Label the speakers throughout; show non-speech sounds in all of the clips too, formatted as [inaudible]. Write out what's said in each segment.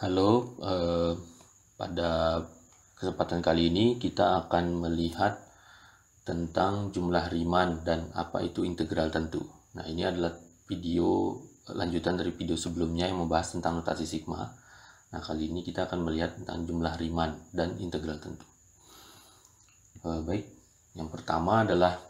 Speaker 1: Halo, eh, pada kesempatan kali ini kita akan melihat tentang jumlah Riemann dan apa itu integral tentu. Nah, ini adalah video lanjutan dari video sebelumnya yang membahas tentang notasi sigma. Nah, kali ini kita akan melihat tentang jumlah Riemann dan integral tentu. Eh, baik, yang pertama adalah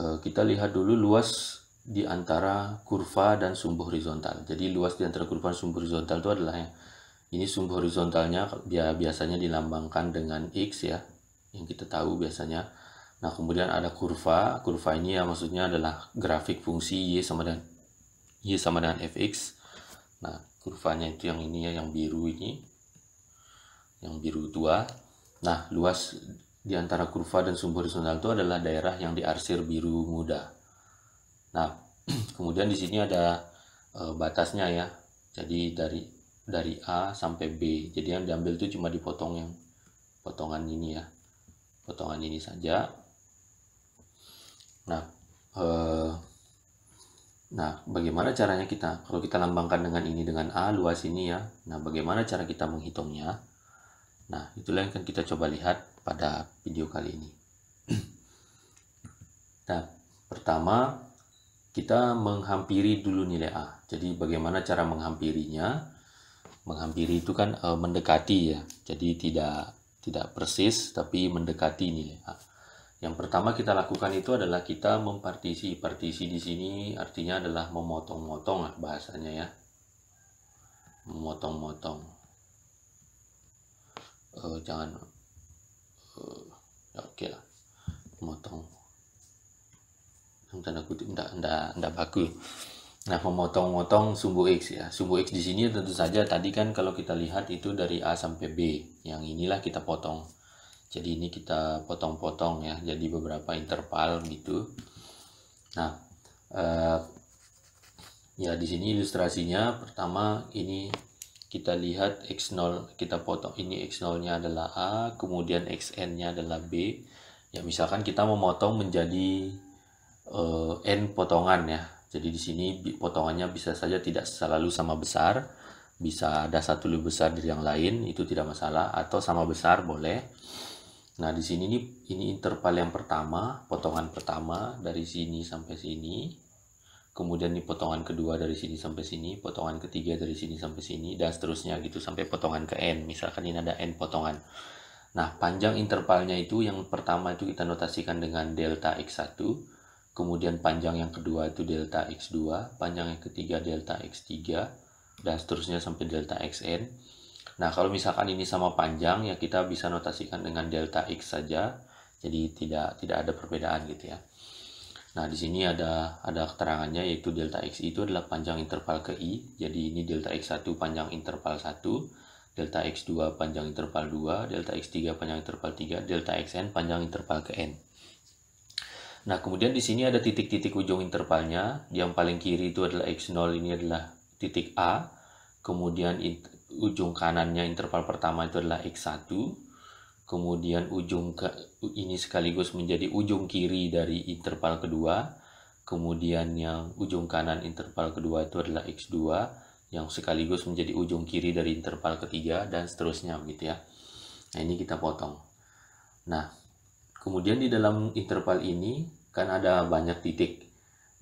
Speaker 1: eh, kita lihat dulu luas di antara kurva dan sumbu horizontal. Jadi luas di antara kurva dan sumbu horizontal itu adalah yang ini sumbu horizontalnya biasanya dilambangkan dengan X ya yang kita tahu biasanya nah kemudian ada kurva kurva ini ya maksudnya adalah grafik fungsi Y sama dengan Y sama dengan fx nah kurvanya itu yang ini ya yang biru ini yang biru tua nah luas di antara kurva dan sumbu horizontal itu adalah daerah yang diarsir biru muda nah [clears throat] kemudian di sini ada eh, batasnya ya jadi dari dari A sampai B jadi yang diambil itu cuma dipotong yang potongan ini ya potongan ini saja nah eh, nah bagaimana caranya kita kalau kita lambangkan dengan ini dengan A luas ini ya nah bagaimana cara kita menghitungnya nah itulah yang akan kita coba lihat pada video kali ini [clears throat] nah pertama kita menghampiri dulu nilai A jadi bagaimana cara menghampirinya menghampiri itu kan e, mendekati ya jadi tidak tidak persis tapi mendekati nih ya. yang pertama kita lakukan itu adalah kita mempartisi partisi di sini artinya adalah memotong-motong bahasanya ya memotong-motong e, jangan e, oke lah memotong yang tanda kutip enggak enggak enggak bagus Nah, memotong-motong sumbu X ya. Sumbu X di sini tentu saja tadi kan kalau kita lihat itu dari A sampai B. Yang inilah kita potong. Jadi ini kita potong-potong ya. Jadi beberapa interval gitu. Nah, eh, ya di sini ilustrasinya pertama ini kita lihat X0 kita potong. Ini X0-nya adalah A, kemudian Xn-nya adalah B. Ya misalkan kita memotong menjadi eh, N potongan ya jadi di sini potongannya bisa saja tidak selalu sama besar, bisa ada satu lebih besar dari yang lain, itu tidak masalah atau sama besar boleh. Nah, di sini ini ini interval yang pertama, potongan pertama dari sini sampai sini. Kemudian ini potongan kedua dari sini sampai sini, potongan ketiga dari sini sampai sini dan seterusnya gitu sampai potongan ke n. Misalkan ini ada n potongan. Nah, panjang intervalnya itu yang pertama itu kita notasikan dengan delta x1 kemudian panjang yang kedua itu delta X2, panjang yang ketiga delta X3, dan seterusnya sampai delta Xn. Nah, kalau misalkan ini sama panjang, ya kita bisa notasikan dengan delta X saja, jadi tidak tidak ada perbedaan gitu ya. Nah, di sini ada ada keterangannya yaitu delta X itu adalah panjang interval ke I. Jadi ini delta X1 panjang interval 1, delta X2 panjang interval 2, delta X3 panjang interval 3, delta Xn panjang interval ke N. Nah, kemudian di sini ada titik-titik ujung intervalnya. Yang paling kiri itu adalah X0, ini adalah titik A. Kemudian ujung kanannya interval pertama itu adalah X1. Kemudian ujung ke, ini sekaligus menjadi ujung kiri dari interval kedua. Kemudian yang ujung kanan interval kedua itu adalah X2 yang sekaligus menjadi ujung kiri dari interval ketiga dan seterusnya begitu ya. Nah, ini kita potong. Nah, kemudian di dalam interval ini kan ada banyak titik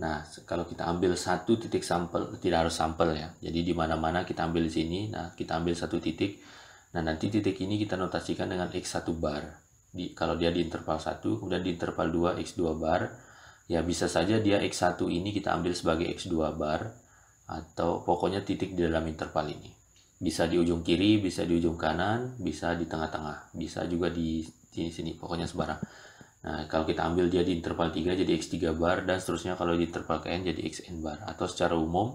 Speaker 1: nah kalau kita ambil satu titik sampel tidak harus sampel ya jadi di mana mana kita ambil di sini nah kita ambil satu titik nah nanti titik ini kita notasikan dengan x1 bar di, kalau dia di interval 1 kemudian di interval 2 x2 bar ya bisa saja dia x1 ini kita ambil sebagai x2 bar atau pokoknya titik di dalam interval ini bisa di ujung kiri bisa di ujung kanan bisa di tengah-tengah bisa juga di sini sini pokoknya sebarang. Nah, kalau kita ambil dia di interval 3 jadi X3 bar dan seterusnya kalau di interval KN jadi XN bar atau secara umum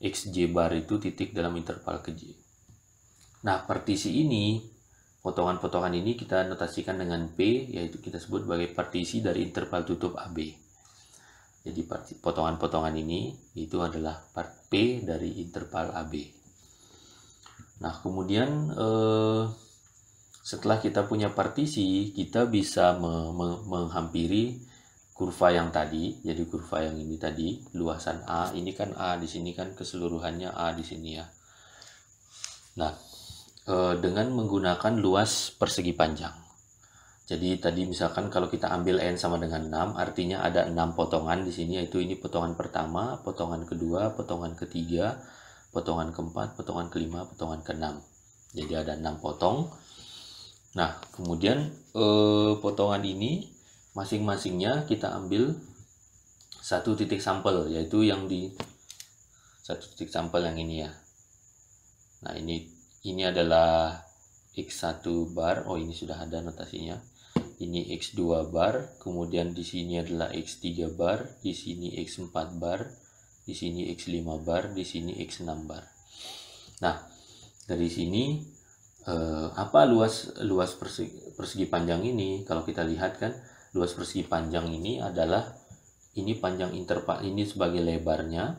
Speaker 1: XJ bar itu titik dalam interval ke J. Nah, partisi ini potongan-potongan ini kita notasikan dengan P yaitu kita sebut sebagai partisi dari interval tutup AB. Jadi potongan-potongan ini itu adalah part P dari interval AB. Nah, kemudian eh, setelah kita punya partisi, kita bisa me me menghampiri kurva yang tadi. Jadi kurva yang ini tadi, luasan A, ini kan A, di sini kan keseluruhannya A di sini ya. Nah, e, dengan menggunakan luas persegi panjang. Jadi tadi misalkan kalau kita ambil N sama dengan 6, artinya ada 6 potongan di sini, yaitu ini potongan pertama, potongan kedua, potongan ketiga, potongan keempat, potongan kelima, potongan keenam. Jadi ada 6 potong. Nah, kemudian eh, potongan ini masing-masingnya kita ambil satu titik sampel, yaitu yang di satu titik sampel yang ini ya. Nah, ini ini adalah X1 bar. Oh, ini sudah ada notasinya. Ini X2 bar, kemudian di sini adalah X3 bar, di sini X4 bar, di sini X5 bar, di sini X6 bar. Nah, dari sini eh, apa luas luas persegi, persegi panjang ini kalau kita lihat kan luas persegi panjang ini adalah ini panjang interval ini sebagai lebarnya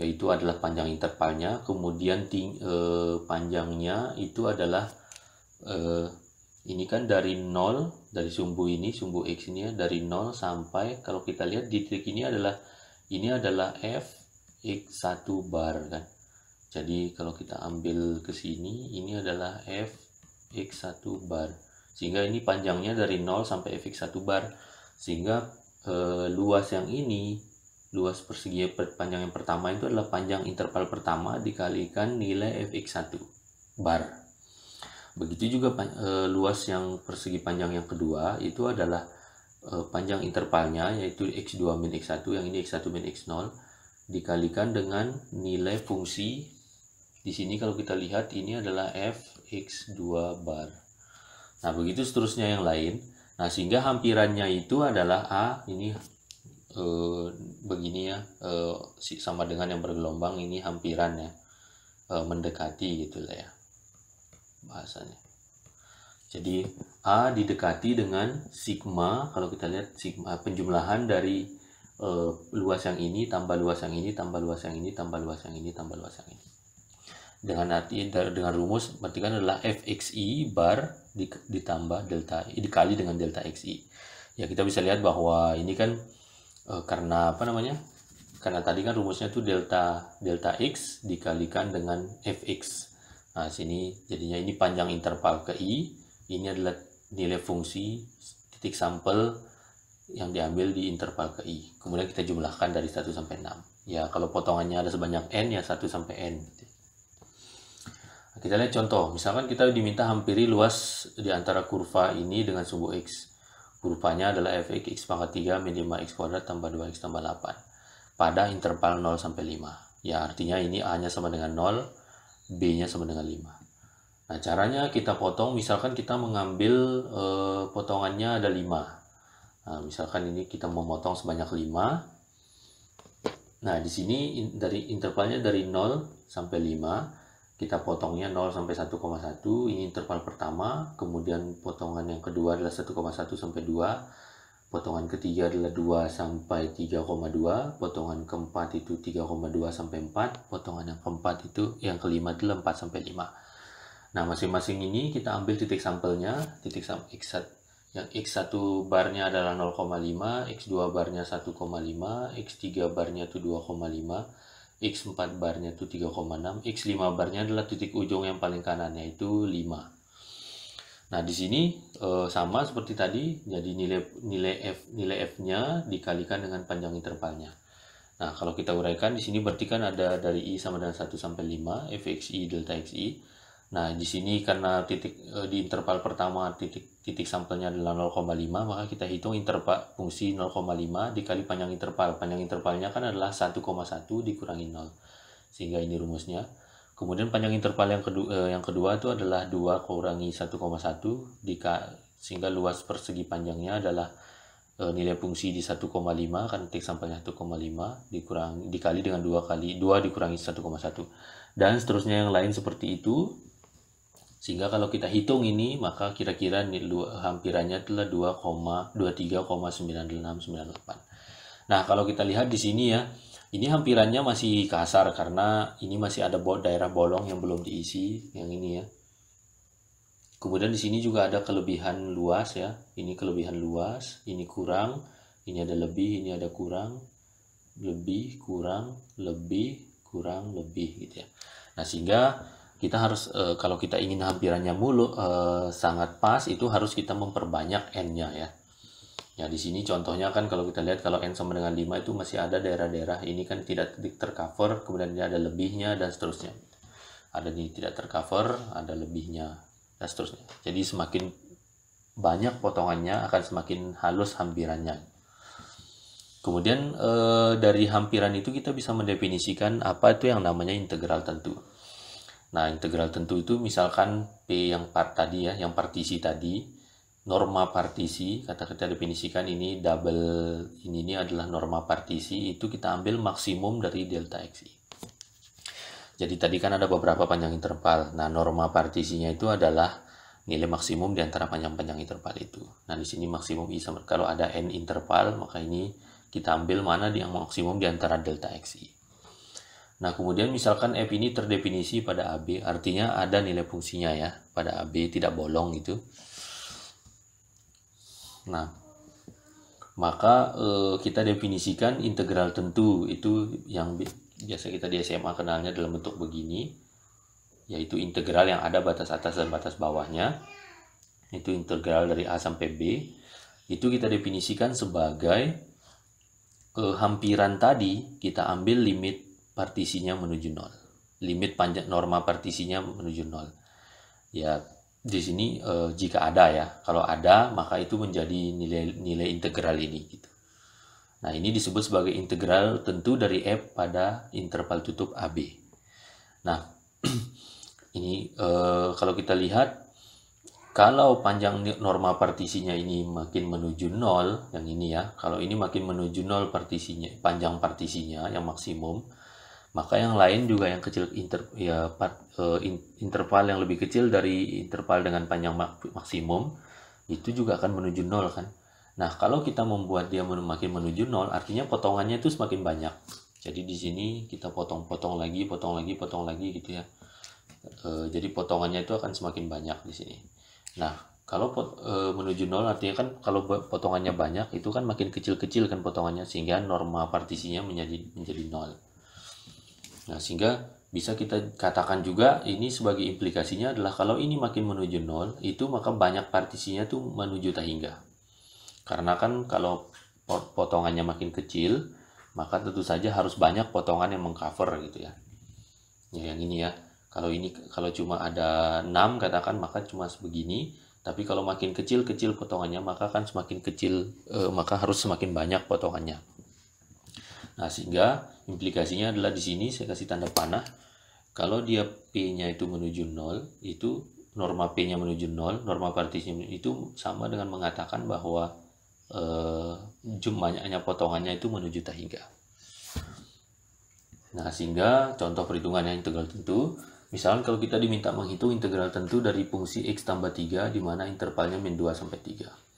Speaker 1: yaitu adalah panjang intervalnya kemudian ting, eh, panjangnya itu adalah eh, ini kan dari nol dari sumbu ini sumbu x ini ya dari nol sampai kalau kita lihat di titik ini adalah ini adalah f x1 bar kan jadi kalau kita ambil ke sini ini adalah f x1 bar sehingga ini panjangnya dari 0 sampai fx1 bar sehingga e, luas yang ini luas persegi panjang yang pertama itu adalah panjang interval pertama dikalikan nilai fx1 bar begitu juga e, luas yang persegi panjang yang kedua itu adalah e, panjang intervalnya yaitu x2 min x1 yang ini x1 min x0 dikalikan dengan nilai fungsi di sini kalau kita lihat ini adalah fx2 bar. Nah, begitu seterusnya yang lain. Nah, sehingga hampirannya itu adalah A ini e, begini ya, e, sama dengan yang bergelombang ini hampirannya e, eh, mendekati gitu lah ya bahasanya. Jadi A didekati dengan sigma, kalau kita lihat sigma penjumlahan dari e, luas yang ini tambah luas yang ini tambah luas yang ini tambah luas yang ini tambah luas yang ini dengan arti dengan rumus kan adalah fxi bar ditambah delta dikali dengan delta xi ya kita bisa lihat bahwa ini kan e, karena apa namanya karena tadi kan rumusnya itu delta delta x dikalikan dengan fx nah sini jadinya ini panjang interval ke i ini adalah nilai fungsi titik sampel yang diambil di interval ke i kemudian kita jumlahkan dari 1 sampai 6 ya kalau potongannya ada sebanyak n ya 1 sampai n kita lihat contoh, misalkan kita diminta hampiri luas di antara kurva ini dengan sumbu X. Kurvanya adalah fx x pangkat 3 minimal x kuadrat tambah 2x tambah 8 pada interval 0 sampai 5. Ya artinya ini A-nya sama dengan 0, B-nya sama dengan 5. Nah caranya kita potong, misalkan kita mengambil eh, potongannya ada 5. Nah, misalkan ini kita memotong sebanyak 5. Nah di sini in, dari intervalnya dari 0 sampai 5 kita potongnya 0 sampai 1,1 ini interval pertama kemudian potongan yang kedua adalah 1,1 sampai 2 potongan ketiga adalah 2 sampai 3,2 potongan keempat itu 3,2 sampai 4 potongan yang keempat itu yang kelima adalah 4 sampai 5 nah masing-masing ini kita ambil titik sampelnya titik sampel x1 yang x1 barnya adalah 0,5 x2 barnya 1,5 x3 barnya itu 2,5 X4 barnya itu 3,6, X5 barnya adalah titik ujung yang paling kanannya itu 5. Nah, di sini e, sama seperti tadi, jadi nilai nilai F nilai F-nya dikalikan dengan panjang intervalnya. Nah, kalau kita uraikan di sini berarti kan ada dari I sama dengan 1 sampai 5, FXI delta XI. Nah, di sini karena titik eh, di interval pertama titik titik sampelnya adalah 0,5, maka kita hitung interval fungsi 0,5 dikali panjang interval. Panjang intervalnya kan adalah 1,1 dikurangi 0. Sehingga ini rumusnya. Kemudian panjang interval yang kedua eh, yang kedua itu adalah 2 kurangi 1,1 sehingga luas persegi panjangnya adalah eh, nilai fungsi di 1,5 kan titik sampelnya 1,5 dikurang dikali dengan 2 kali 2 dikurangi 1,1 dan seterusnya yang lain seperti itu sehingga kalau kita hitung ini, maka kira-kira hampirannya adalah 2,23,9698. Nah, kalau kita lihat di sini ya, ini hampirannya masih kasar karena ini masih ada daerah bolong yang belum diisi, yang ini ya. Kemudian di sini juga ada kelebihan luas ya. Ini kelebihan luas, ini kurang, ini ada lebih, ini ada kurang, lebih, kurang, lebih, kurang, lebih gitu ya. Nah, sehingga kita harus e, kalau kita ingin hampirannya mulu e, sangat pas itu harus kita memperbanyak n-nya ya. Ya di sini contohnya kan kalau kita lihat kalau n sama dengan 5 itu masih ada daerah-daerah ini kan tidak tercover, kemudian ada lebihnya dan seterusnya. Ada ini tidak tercover, ada lebihnya dan seterusnya. Jadi semakin banyak potongannya akan semakin halus hampirannya. Kemudian e, dari hampiran itu kita bisa mendefinisikan apa itu yang namanya integral tentu. Nah, integral tentu itu misalkan P yang part tadi ya, yang partisi tadi, norma partisi, kata kita definisikan ini double, ini, ini adalah norma partisi, itu kita ambil maksimum dari delta XI. Jadi tadi kan ada beberapa panjang interval. Nah, norma partisinya itu adalah nilai maksimum di antara panjang-panjang interval itu. Nah, di sini maksimum I sama kalau ada N interval, maka ini kita ambil mana yang maksimum di antara delta XI. Nah, kemudian misalkan F ini terdefinisi pada AB, artinya ada nilai fungsinya ya, pada AB tidak bolong gitu. Nah, maka e, kita definisikan integral tentu itu yang biasa kita di SMA kenalnya dalam bentuk begini, yaitu integral yang ada batas atas dan batas bawahnya, itu integral dari A sampai B, itu kita definisikan sebagai Kehampiran hampiran tadi kita ambil limit partisinya menuju nol limit panjang norma partisinya menuju nol ya di sini eh, jika ada ya kalau ada maka itu menjadi nilai nilai integral ini gitu nah ini disebut sebagai integral tentu dari f pada interval tutup ab nah [clears throat] ini eh, kalau kita lihat kalau panjang norma partisinya ini makin menuju nol yang ini ya kalau ini makin menuju nol partisinya panjang partisinya yang maksimum maka yang lain juga yang kecil inter ya part, uh, in, interval yang lebih kecil dari interval dengan panjang mak maksimum itu juga akan menuju nol kan nah kalau kita membuat dia makin menuju nol artinya potongannya itu semakin banyak jadi di sini kita potong-potong lagi potong lagi potong lagi gitu ya e, jadi potongannya itu akan semakin banyak di sini nah kalau e, menuju nol artinya kan kalau potongannya banyak itu kan makin kecil-kecil kan potongannya sehingga norma partisinya menjadi menjadi nol Nah, sehingga bisa kita katakan juga ini sebagai implikasinya adalah kalau ini makin menuju nol, itu maka banyak partisinya tuh menuju tak hingga. Karena kan kalau potongannya makin kecil, maka tentu saja harus banyak potongan yang mengcover gitu ya. Ya yang ini ya. Kalau ini kalau cuma ada 6 katakan maka cuma sebegini, tapi kalau makin kecil-kecil potongannya maka kan semakin kecil eh, maka harus semakin banyak potongannya. Nah, sehingga implikasinya adalah di sini saya kasih tanda panah kalau dia P-nya itu menuju 0 itu norma P-nya menuju 0 norma partisinya itu sama dengan mengatakan bahwa eh, jumlahnya potongannya itu menuju hingga. nah sehingga contoh perhitungannya integral tentu misalkan kalau kita diminta menghitung integral tentu dari fungsi x tambah 3 di mana intervalnya min 2 sampai 3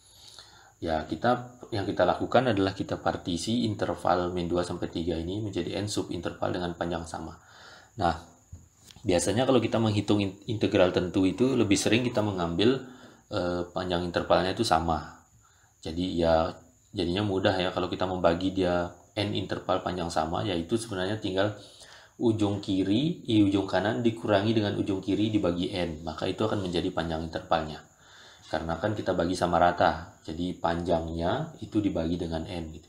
Speaker 1: ya kita yang kita lakukan adalah kita partisi interval min 2 sampai 3 ini menjadi n sub interval dengan panjang sama. Nah, biasanya kalau kita menghitung integral tentu itu lebih sering kita mengambil eh, panjang intervalnya itu sama. Jadi ya jadinya mudah ya kalau kita membagi dia n interval panjang sama yaitu sebenarnya tinggal ujung kiri i ujung kanan dikurangi dengan ujung kiri dibagi n maka itu akan menjadi panjang intervalnya karena kan kita bagi sama rata jadi panjangnya itu dibagi dengan n. gitu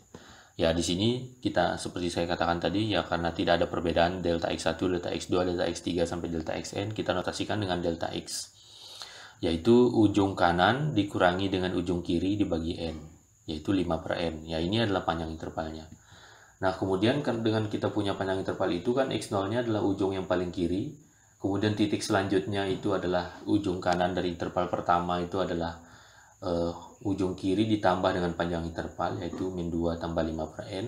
Speaker 1: ya di sini kita seperti saya katakan tadi ya karena tidak ada perbedaan delta x1 delta x2 delta x3 sampai delta xn kita notasikan dengan delta x yaitu ujung kanan dikurangi dengan ujung kiri dibagi n yaitu 5 per n ya ini adalah panjang intervalnya nah kemudian kan dengan kita punya panjang interval itu kan x0 nya adalah ujung yang paling kiri Kemudian titik selanjutnya itu adalah ujung kanan dari interval pertama itu adalah uh, ujung kiri ditambah dengan panjang interval yaitu min 2 tambah 5 per n.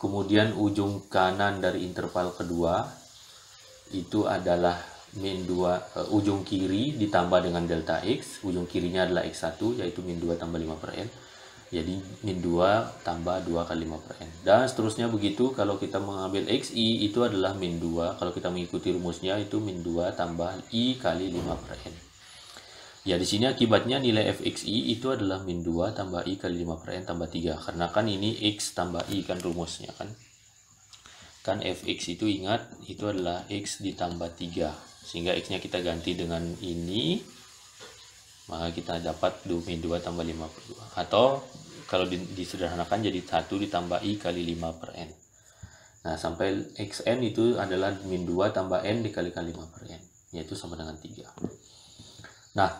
Speaker 1: Kemudian ujung kanan dari interval kedua itu adalah min 2 uh, eh, ujung kiri ditambah dengan delta x. Ujung kirinya adalah x1 yaitu min 2 tambah 5 per n jadi min 2 tambah 2 kali 5 per n dan seterusnya begitu kalau kita mengambil xi itu adalah min 2 kalau kita mengikuti rumusnya itu min 2 tambah i kali 5 per n ya di sini akibatnya nilai fxi itu adalah min 2 tambah i kali 5 per n tambah 3 karena kan ini x tambah i kan rumusnya kan kan fx itu ingat itu adalah x ditambah 3 sehingga x nya kita ganti dengan ini maka kita dapat 2 min 2 tambah 5 per 2 atau kalau disederhanakan jadi 1 ditambah i kali 5 per n nah sampai xn itu adalah min 2 tambah n dikalikan 5 per n yaitu sama dengan 3 nah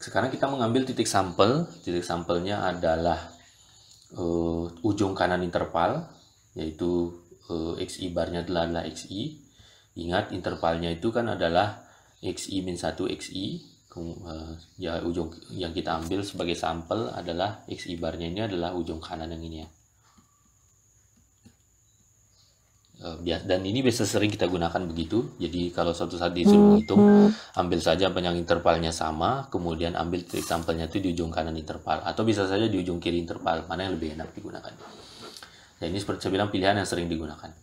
Speaker 1: sekarang kita mengambil titik sampel titik sampelnya adalah uh, ujung kanan interval yaitu uh, xi barnya adalah, adalah xi ingat intervalnya itu kan adalah xi min 1 xi Eh, ya ujung yang kita ambil sebagai sampel adalah x ibarnya ini adalah ujung kanan yang ini ya eh, dan ini biasa sering kita gunakan begitu jadi kalau suatu saat disuruh hmm. menghitung ambil saja panjang intervalnya sama kemudian ambil trik sampelnya itu di ujung kanan interval atau bisa saja di ujung kiri interval mana yang lebih enak digunakan dan nah, ini seperti saya bilang pilihan yang sering digunakan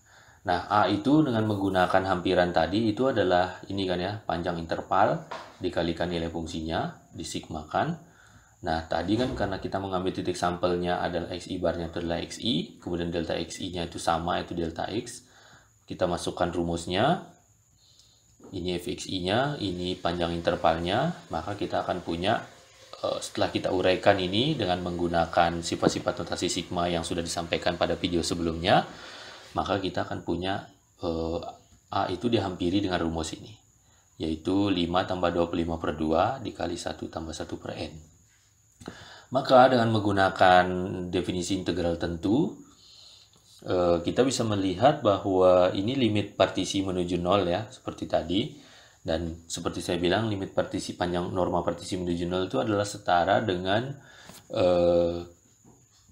Speaker 1: Nah, A itu dengan menggunakan hampiran tadi itu adalah ini kan ya, panjang interval dikalikan nilai fungsinya, disigmakan. Nah, tadi kan karena kita mengambil titik sampelnya adalah xi barnya itu adalah xi, kemudian delta xi-nya itu sama itu delta x. Kita masukkan rumusnya. Ini i nya ini panjang intervalnya, maka kita akan punya eh, setelah kita uraikan ini dengan menggunakan sifat-sifat notasi sigma yang sudah disampaikan pada video sebelumnya, maka kita akan punya eh, A itu dihampiri dengan rumus ini, yaitu 5 tambah 25 per 2 dikali 1 tambah 1 per N. Maka dengan menggunakan definisi integral tentu, eh, kita bisa melihat bahwa ini limit partisi menuju 0 ya, seperti tadi. Dan seperti saya bilang, limit partisi panjang norma partisi menuju 0 itu adalah setara dengan eh,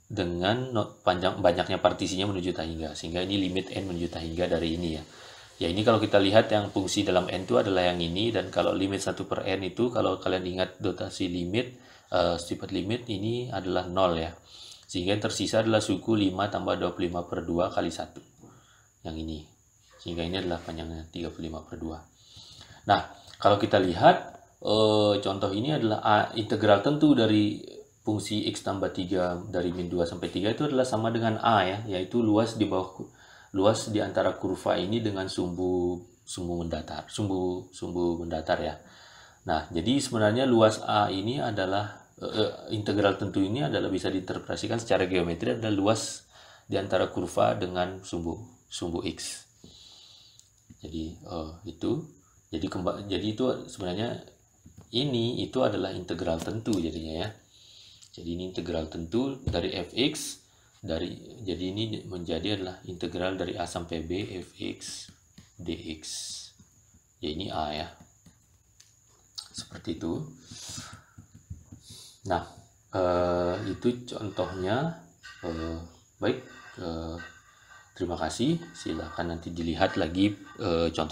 Speaker 1: dengan panjang banyaknya partisinya menuju tahingga sehingga ini limit n menuju tahingga dari ini ya ya ini kalau kita lihat yang fungsi dalam n itu adalah yang ini dan kalau limit 1 per n itu kalau kalian ingat dotasi limit uh, sifat limit ini adalah 0 ya sehingga yang tersisa adalah suku 5 tambah 25 per 2 kali 1 yang ini sehingga ini adalah panjangnya 35 per 2 nah kalau kita lihat uh, contoh ini adalah A, ah, integral tentu dari fungsi x tambah 3 dari min 2 sampai 3 itu adalah sama dengan A ya, yaitu luas di bawah luas di antara kurva ini dengan sumbu sumbu mendatar, sumbu sumbu mendatar ya. Nah, jadi sebenarnya luas A ini adalah e, integral tentu ini adalah bisa diinterpretasikan secara geometri adalah luas di antara kurva dengan sumbu sumbu x. Jadi e, itu jadi kembali jadi itu sebenarnya ini itu adalah integral tentu jadinya ya. Jadi ini integral tentu dari fx dari jadi ini menjadi adalah integral dari a sampai b fx dx. Ya ini a ya. Seperti itu. Nah, eh, itu contohnya eh, baik eh, terima kasih. Silahkan nanti dilihat lagi eh, contoh